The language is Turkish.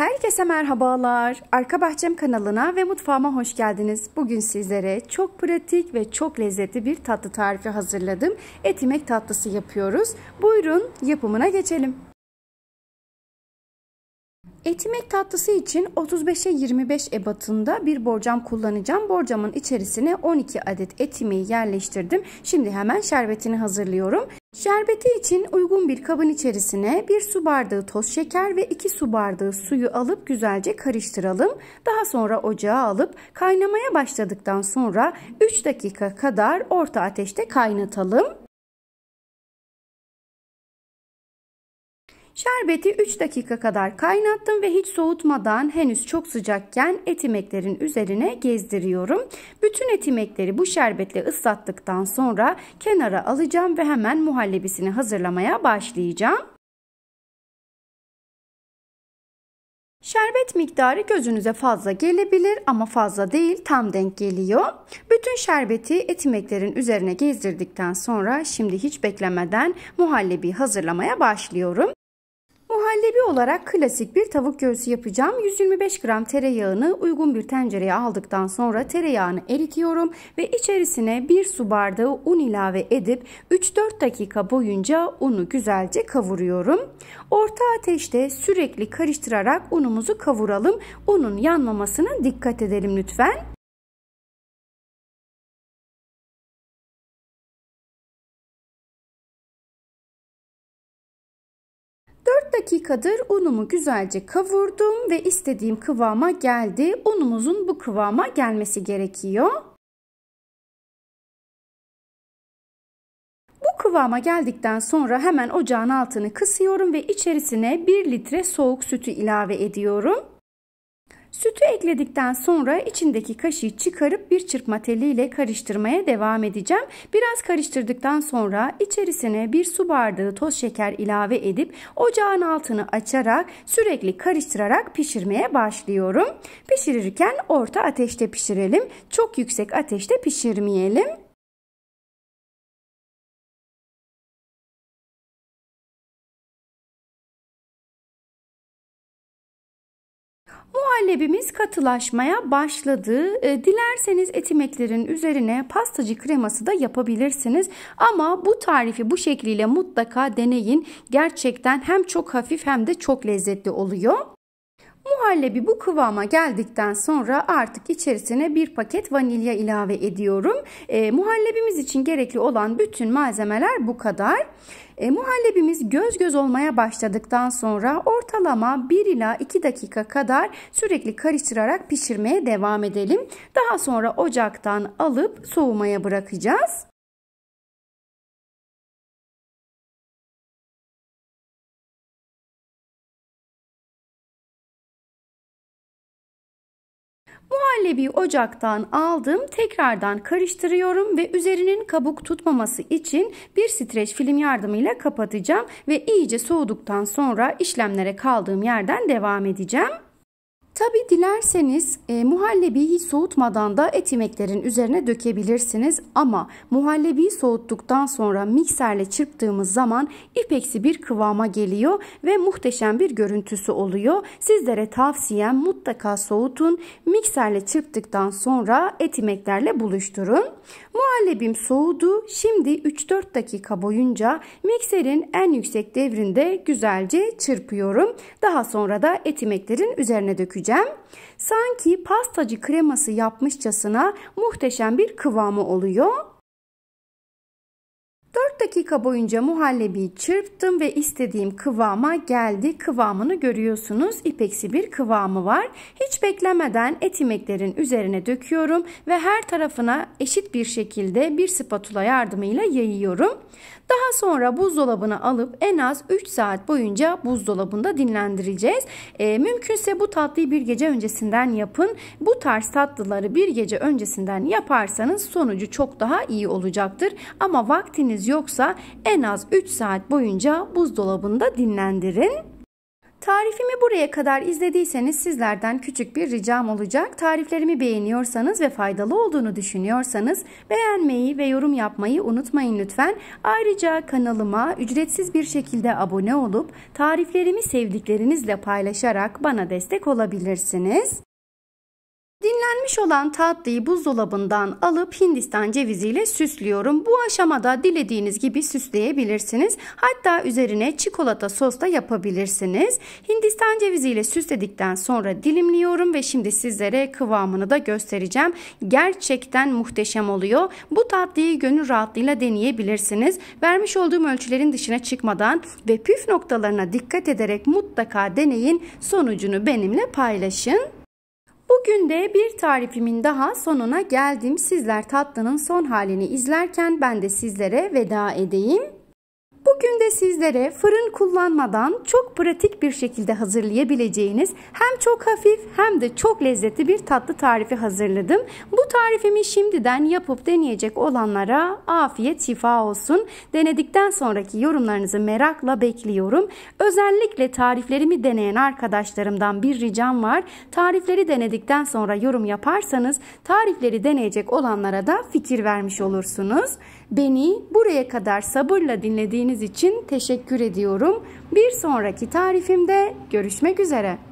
Herkese merhabalar. Arka Bahçem kanalına ve mutfağıma hoş geldiniz. Bugün sizlere çok pratik ve çok lezzetli bir tatlı tarifi hazırladım. Etimek tatlısı yapıyoruz. Buyurun yapımına geçelim. Etimek tatlısı için 35'e 25 ebatında bir borcam kullanacağım. Borcamın içerisine 12 adet etimi yerleştirdim. Şimdi hemen şerbetini hazırlıyorum. Şerbeti için uygun bir kabın içerisine 1 su bardağı toz şeker ve 2 su bardağı suyu alıp güzelce karıştıralım. Daha sonra ocağa alıp kaynamaya başladıktan sonra 3 dakika kadar orta ateşte kaynatalım. Şerbeti 3 dakika kadar kaynattım ve hiç soğutmadan henüz çok sıcakken etimeklerin üzerine gezdiriyorum. Bütün etimekleri bu şerbetle ıslattıktan sonra kenara alacağım ve hemen muhallebisini hazırlamaya başlayacağım. Şerbet miktarı gözünüze fazla gelebilir ama fazla değil tam denk geliyor. Bütün şerbeti etimeklerin üzerine gezdirdikten sonra şimdi hiç beklemeden muhallebi hazırlamaya başlıyorum. Muhallebi olarak klasik bir tavuk göğsü yapacağım. 125 gram tereyağını uygun bir tencereye aldıktan sonra tereyağını eritiyorum ve içerisine 1 su bardağı un ilave edip 3-4 dakika boyunca unu güzelce kavuruyorum. Orta ateşte sürekli karıştırarak unumuzu kavuralım. Unun yanmamasına dikkat edelim lütfen. dakikadır unumu güzelce kavurdum ve istediğim kıvama geldi. Unumuzun bu kıvama gelmesi gerekiyor. Bu kıvama geldikten sonra hemen ocağın altını kısıyorum ve içerisine 1 litre soğuk sütü ilave ediyorum. Sütü ekledikten sonra içindeki kaşığı çıkarıp bir çırpma teliyle karıştırmaya devam edeceğim. Biraz karıştırdıktan sonra içerisine bir su bardağı toz şeker ilave edip ocağın altını açarak sürekli karıştırarak pişirmeye başlıyorum. Pişirirken orta ateşte pişirelim. Çok yüksek ateşte pişirmeyelim. Muhallebimiz katılaşmaya başladı. E, dilerseniz etimeklerin üzerine pastacı kreması da yapabilirsiniz. Ama bu tarifi bu şekliyle mutlaka deneyin. Gerçekten hem çok hafif hem de çok lezzetli oluyor. Muhallebi bu kıvama geldikten sonra artık içerisine bir paket vanilya ilave ediyorum. E, muhallebimiz için gerekli olan bütün malzemeler bu kadar. E, muhallebimiz göz göz olmaya başladıktan sonra ortalama 1 ila 2 dakika kadar sürekli karıştırarak pişirmeye devam edelim. Daha sonra ocaktan alıp soğumaya bırakacağız. Muhallebi ocaktan aldım, tekrardan karıştırıyorum ve üzerinin kabuk tutmaması için bir streç film yardımıyla kapatacağım ve iyice soğuduktan sonra işlemlere kaldığım yerden devam edeceğim. Tabi dilerseniz e, muhallebiyi hiç soğutmadan da etimeklerin üzerine dökebilirsiniz ama muhallebiyi soğuttuktan sonra mikserle çırptığımız zaman ipeksi bir kıvama geliyor ve muhteşem bir görüntüsü oluyor. Sizlere tavsiyem mutlaka soğutun. Mikserle çırptıktan sonra etimeklerle buluşturun. Muhallebim soğudu. Şimdi 3-4 dakika boyunca mikserin en yüksek devrinde güzelce çırpıyorum. Daha sonra da etimeklerin üzerine dökeceğim ekleyeceğim. Sanki pastacı kreması yapmışçasına muhteşem bir kıvamı oluyor. 40 dakika boyunca muhallebiyi çırptım ve istediğim kıvama geldi. Kıvamını görüyorsunuz. İpeksi bir kıvamı var. Hiç beklemeden etimeklerin üzerine döküyorum ve her tarafına eşit bir şekilde bir spatula yardımıyla yayıyorum. Daha sonra buzdolabına alıp en az 3 saat boyunca buzdolabında dinlendireceğiz. E, mümkünse bu tatlıyı bir gece öncesinden yapın. Bu tarz tatlıları bir gece öncesinden yaparsanız sonucu çok daha iyi olacaktır. Ama vaktiniz yok soğuksa en az 3 saat boyunca buzdolabında dinlendirin. Tarifimi buraya kadar izlediyseniz sizlerden küçük bir ricam olacak. Tariflerimi beğeniyorsanız ve faydalı olduğunu düşünüyorsanız beğenmeyi ve yorum yapmayı unutmayın lütfen. Ayrıca kanalıma ücretsiz bir şekilde abone olup tariflerimi sevdiklerinizle paylaşarak bana destek olabilirsiniz. Dinlenmiş olan tatlıyı buzdolabından alıp Hindistan ceviziyle süslüyorum. Bu aşamada dilediğiniz gibi süsleyebilirsiniz. Hatta üzerine çikolata sos da yapabilirsiniz. Hindistan ceviziyle süsledikten sonra dilimliyorum ve şimdi sizlere kıvamını da göstereceğim. Gerçekten muhteşem oluyor. Bu tatlıyı gönül rahatlığıyla deneyebilirsiniz. Vermiş olduğum ölçülerin dışına çıkmadan ve püf noktalarına dikkat ederek mutlaka deneyin. Sonucunu benimle paylaşın. Bugün de bir tarifimin daha sonuna geldim. Sizler tatlının son halini izlerken ben de sizlere veda edeyim. Bugün de sizlere fırın kullanmadan çok pratik bir şekilde hazırlayabileceğiniz hem çok hafif hem de çok lezzetli bir tatlı tarifi hazırladım. Bu tarifimi şimdiden yapıp deneyecek olanlara afiyet şifa olsun. Denedikten sonraki yorumlarınızı merakla bekliyorum. Özellikle tariflerimi deneyen arkadaşlarımdan bir ricam var. Tarifleri denedikten sonra yorum yaparsanız tarifleri deneyecek olanlara da fikir vermiş olursunuz. Beni buraya kadar sabırla dinlediğiniz için teşekkür ediyorum. Bir sonraki tarifimde görüşmek üzere.